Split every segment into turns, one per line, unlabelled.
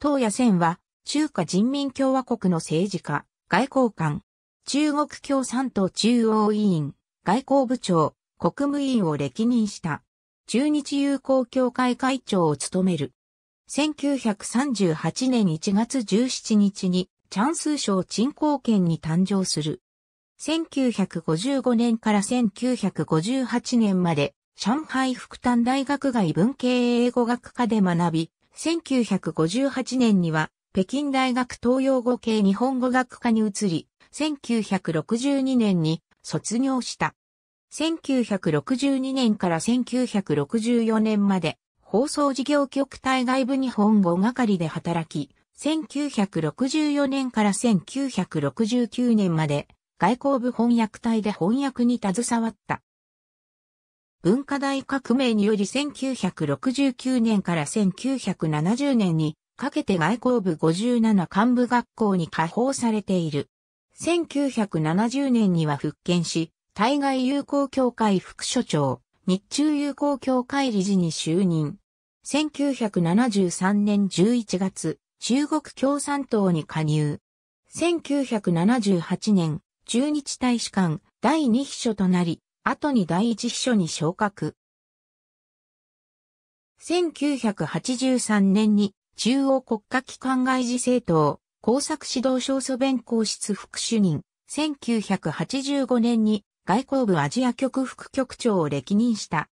東野戦は、中華人民共和国の政治家、外交官、中国共産党中央委員、外交部長、国務委員を歴任した。中日友好協会会長を務める。1938年1月17日に、チャンス省鎮貢県に誕生する。1955年から1958年まで、上海福旦大学外文系英語学科で学び、1958年には北京大学東洋語系日本語学科に移り、1962年に卒業した。1962年から1964年まで放送事業局対外部日本語係で働き、1964年から1969年まで外交部翻訳隊で翻訳に携わった。文化大革命により1969年から1970年にかけて外交部57幹部学校に開放されている。1970年には復権し、対外友好協会副所長、日中友好協会理事に就任。1973年11月、中国共産党に加入。1978年、中日大使館第2秘書となり、後に第一秘書に昇格。1983年に中央国家機関外事政党、工作指導小蘇弁公室副主任。1985年に外交部アジア局副局長を歴任した。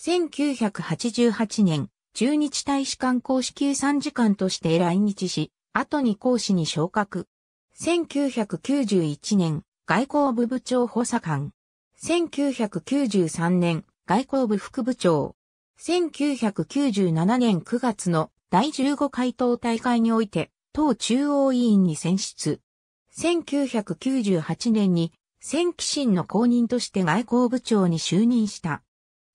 1988年、中日大使館公式参事官として来日し、後に公師に昇格。1991年、外交部部長補佐官。1993年、外交部副部長。1997年9月の第15回党大会において、党中央委員に選出。1998年に、千紀審の公認として外交部長に就任した。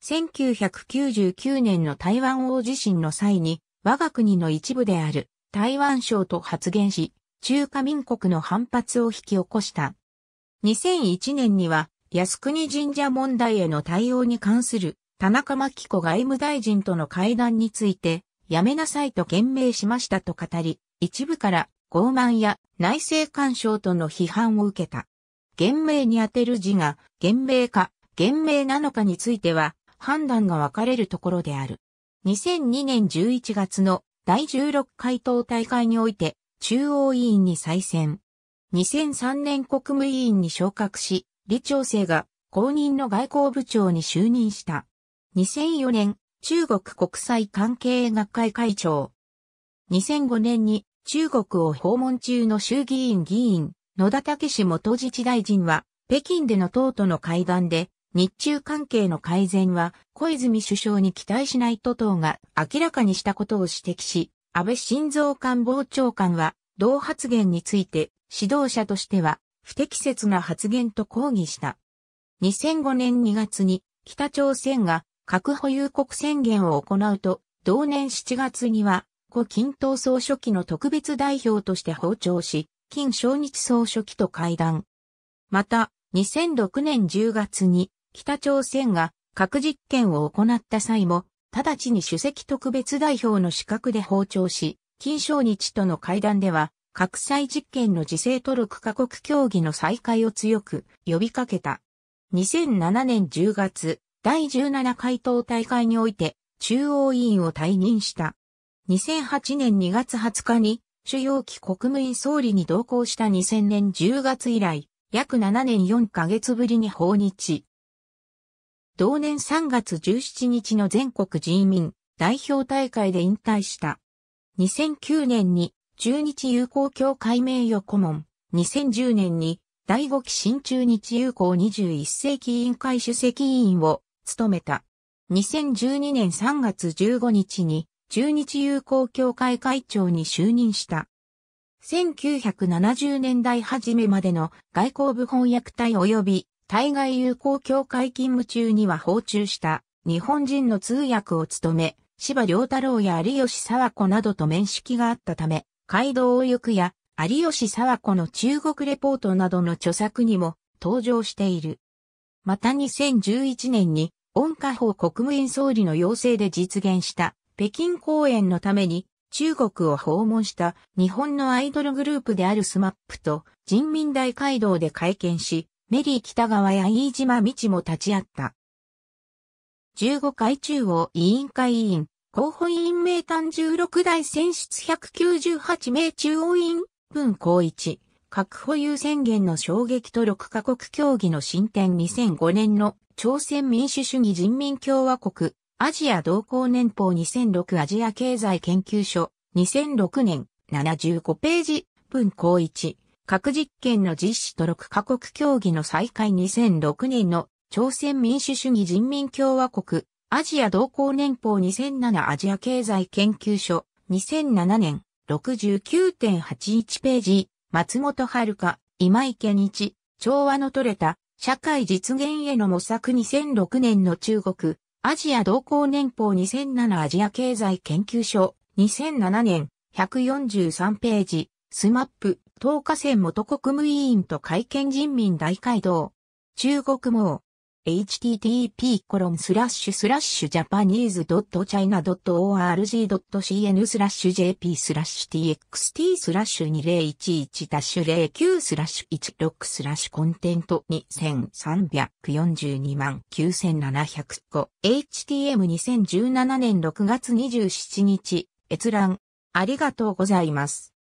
1999年の台湾大地震の際に、我が国の一部である台湾省と発言し、中華民国の反発を引き起こした。2001年には靖国神社問題への対応に関する田中真紀子外務大臣との会談について、やめなさいと言明しましたと語り、一部から傲慢や内政干渉との批判を受けた。言明に当てる字が言明か言明なのかについては判断が分かれるところである。2002年11月の第16回党大会において中央委員に再選。2003年国務委員に昇格し、李朝生が公認の外交部長に就任した。2004年、中国国際関係学会会長。2005年に中国を訪問中の衆議院議員、野田武史元自治大臣は、北京での党との会談で、日中関係の改善は小泉首相に期待しないと党が明らかにしたことを指摘し、安倍晋三官房長官は同発言について指導者としては不適切な発言と抗議した。2005年2月に北朝鮮が核保有国宣言を行うと、同年7月には、胡錦涛総書記の特別代表として訪朝し、金正日総書記と会談。また、2006年10月に北朝鮮が核実験を行った際も、直ちに主席特別代表の資格で訪朝し、金正日との会談では、核災実験の自制トルク過国協議の再開を強く呼びかけた。2007年10月、第17回党大会において中央委員を退任した。2008年2月20日に主要期国務院総理に同行した2000年10月以来、約7年4ヶ月ぶりに訪日。同年3月17日の全国人民代表大会で引退した。2009年に中日友好協会名誉顧問、2010年に第5期新中日友好21世紀委員会主席委員を務めた。2012年3月15日に中日友好協会会長に就任した。1970年代初めまでの外交部翻訳隊及び対外友好協会勤務中には訪中した日本人の通訳を務め、柴良太郎や有吉沢子などと面識があったため、街道を行くや、有吉沢子の中国レポートなどの著作にも登場している。また2011年に、温家宝国務院総理の要請で実現した北京公演のために中国を訪問した日本のアイドルグループであるスマップと人民大会堂で会見し、メリー北川や飯島道も立ち会った。15回中央委員会委員、候補委員名単16代選出198名中央委員、文光一、核保有宣言の衝撃と6カ国協議の進展2005年の朝鮮民主主義人民共和国、アジア同行年報2006アジア経済研究所、2006年、75ページ、文光一、核実験の実施と6カ国協議の再開2006年の朝鮮民主主義人民共和国、アジア同行年報2007アジア経済研究所2007年69.81ページ松本遥今池日調和の取れた社会実現への模索2006年の中国アジア同行年報2007アジア経済研究所2007年143ページスマップ東華線元国務委員と会見人民大会堂中国網 http j a p スラッシュスラッシュッッ org ッ cn スラッシュ jp スラッシュ txt スラッシュ2011ッシュ09スラッシュ16スラッシュコン2342 9700個 htm2017 年6月27日閲覧ありがとうございます。